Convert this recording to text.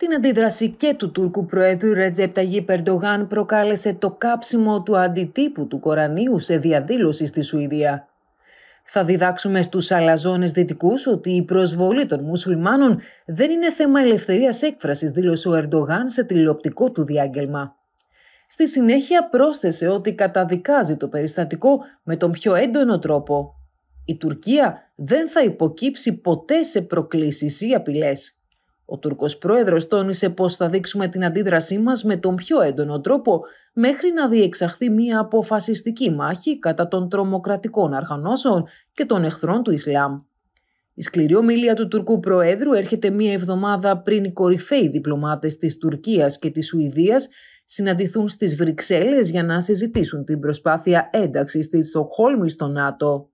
Την αντίδραση και του Τούρκου Προέδρου Ρετζέπ Ταγί Περντογάν προκάλεσε το κάψιμο του αντιτύπου του Κορανίου σε διαδήλωση στη Σουηδία. Θα διδάξουμε στους αλαζόνες δυτικούς ότι η προσβολή των μουσουλμάνων δεν είναι θέμα ελευθερίας έκφρασης, δήλωσε ο Ερντογάν σε τηλεοπτικό του διάγγελμα. Στη συνέχεια πρόσθεσε ότι καταδικάζει το περιστατικό με τον πιο έντονο τρόπο. Η Τουρκία δεν θα υποκύψει ποτέ σε προκλήσεις ή απειλές. Ο Τούρκος πρόεδρος τόνισε πως θα δείξουμε την αντίδρασή μας με τον πιο έντονο τρόπο μέχρι να διεξαχθεί μια αποφασιστική μάχη κατά των τρομοκρατικών αργανώσεων και των εχθρών του Ισλάμ. Η σκληρή ομιλία του Τουρκού Προέδρου έρχεται μία εβδομάδα πριν οι κορυφαίοι διπλωμάτες της Τουρκίας και της Σουηδίας συναντηθούν στις Βρυξέλλες για να συζητήσουν την προσπάθεια ένταξης της Στοχόλμης στο ΝΑΤΟ.